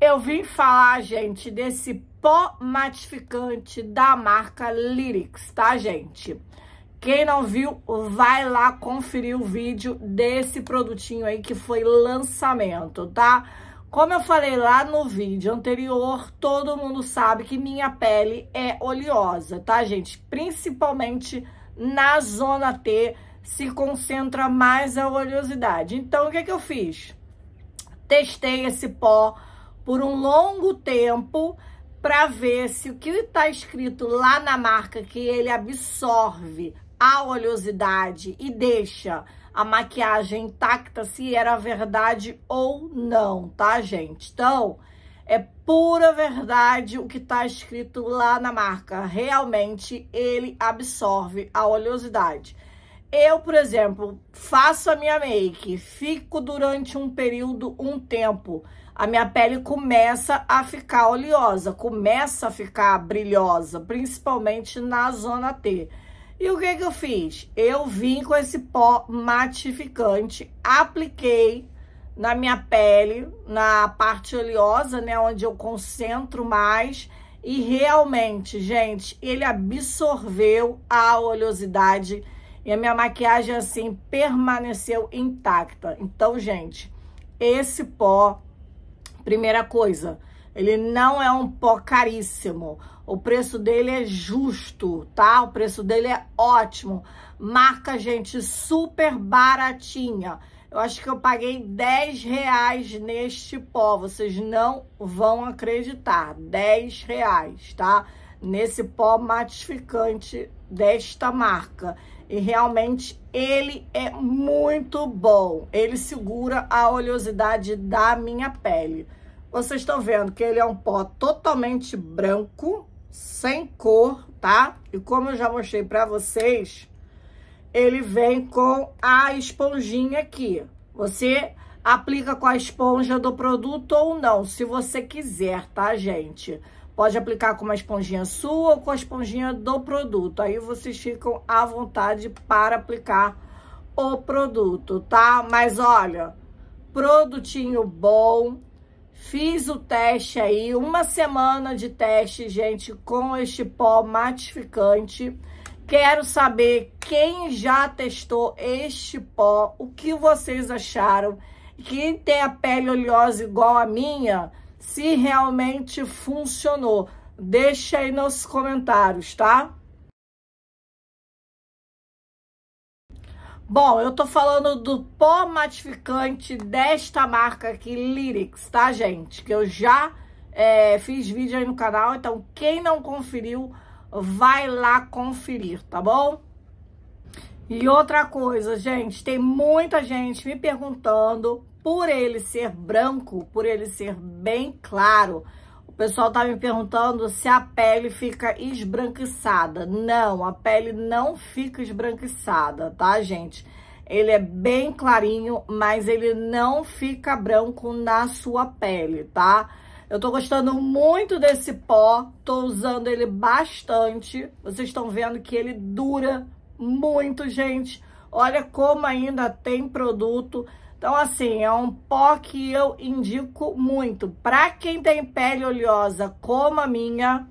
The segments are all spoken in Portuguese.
Eu vim falar, gente, desse pó matificante da marca Lyrics, tá, gente? Quem não viu, vai lá conferir o vídeo desse produtinho aí que foi lançamento, tá? Como eu falei lá no vídeo anterior, todo mundo sabe que minha pele é oleosa, tá, gente? Principalmente na zona T se concentra mais a oleosidade. Então, o que, é que eu fiz? Testei esse pó por um longo tempo para ver se o que está escrito lá na marca que ele absorve a oleosidade e deixa a maquiagem intacta se era verdade ou não, tá, gente? Então, é pura verdade o que está escrito lá na marca. Realmente ele absorve a oleosidade. Eu, por exemplo, faço a minha make, fico durante um período, um tempo a minha pele começa a ficar oleosa, começa a ficar brilhosa, principalmente na zona T. E o que, que eu fiz? Eu vim com esse pó matificante, apliquei na minha pele, na parte oleosa, né, onde eu concentro mais, e realmente, gente, ele absorveu a oleosidade e a minha maquiagem assim permaneceu intacta. Então, gente, esse pó Primeira coisa, ele não é um pó caríssimo. O preço dele é justo, tá? O preço dele é ótimo. Marca, gente, super baratinha. Eu acho que eu paguei 10 reais neste pó. Vocês não vão acreditar. 10 reais, tá? Nesse pó matificante desta marca. E realmente ele é muito bom. Ele segura a oleosidade da minha pele. Vocês estão vendo que ele é um pó totalmente branco, sem cor, tá? E como eu já mostrei pra vocês, ele vem com a esponjinha aqui. Você aplica com a esponja do produto ou não, se você quiser, tá, gente? Pode aplicar com uma esponjinha sua ou com a esponjinha do produto. Aí vocês ficam à vontade para aplicar o produto, tá? Mas olha, produtinho bom, Fiz o teste aí, uma semana de teste, gente, com este pó matificante. Quero saber quem já testou este pó, o que vocês acharam. Quem tem a pele oleosa igual a minha, se realmente funcionou. Deixa aí nos comentários, tá? Bom, eu tô falando do pó matificante desta marca aqui, Lyrics, tá, gente? Que eu já é, fiz vídeo aí no canal, então quem não conferiu, vai lá conferir, tá bom? E outra coisa, gente, tem muita gente me perguntando por ele ser branco, por ele ser bem claro, pessoal tá me perguntando se a pele fica esbranquiçada. Não, a pele não fica esbranquiçada, tá, gente? Ele é bem clarinho, mas ele não fica branco na sua pele, tá? Eu tô gostando muito desse pó, tô usando ele bastante. Vocês estão vendo que ele dura muito, gente. Olha como ainda tem produto. Então, assim, é um pó que eu indico muito. Para quem tem pele oleosa como a minha,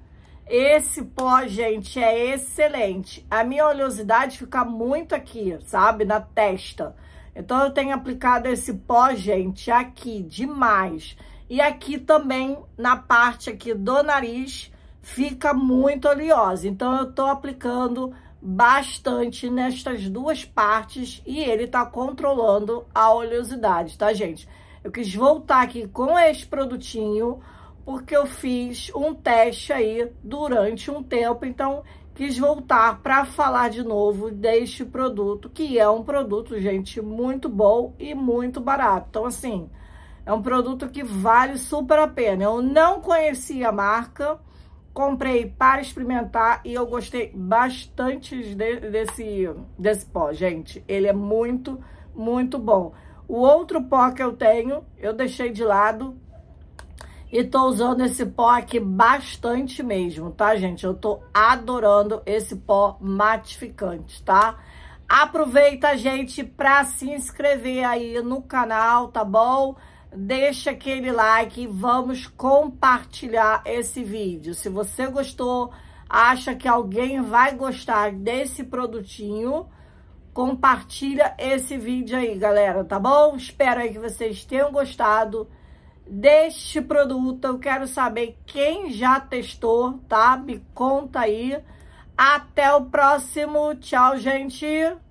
esse pó, gente, é excelente. A minha oleosidade fica muito aqui, sabe? Na testa. Então, eu tenho aplicado esse pó, gente, aqui demais. E aqui também, na parte aqui do nariz, fica muito oleosa. Então, eu tô aplicando bastante nestas duas partes e ele tá controlando a oleosidade, tá, gente? Eu quis voltar aqui com esse produtinho porque eu fiz um teste aí durante um tempo, então quis voltar para falar de novo deste produto, que é um produto, gente, muito bom e muito barato. Então, assim, é um produto que vale super a pena. Eu não conhecia a marca, comprei para experimentar e eu gostei bastante de, desse, desse pó, gente. Ele é muito, muito bom. O outro pó que eu tenho, eu deixei de lado e tô usando esse pó aqui bastante mesmo, tá, gente? Eu tô adorando esse pó matificante, tá? Aproveita, gente, para se inscrever aí no canal, tá bom? deixa aquele like e vamos compartilhar esse vídeo. Se você gostou, acha que alguém vai gostar desse produtinho, compartilha esse vídeo aí, galera, tá bom? Espero aí que vocês tenham gostado deste produto. Eu quero saber quem já testou, tá? Me conta aí. Até o próximo. Tchau, gente.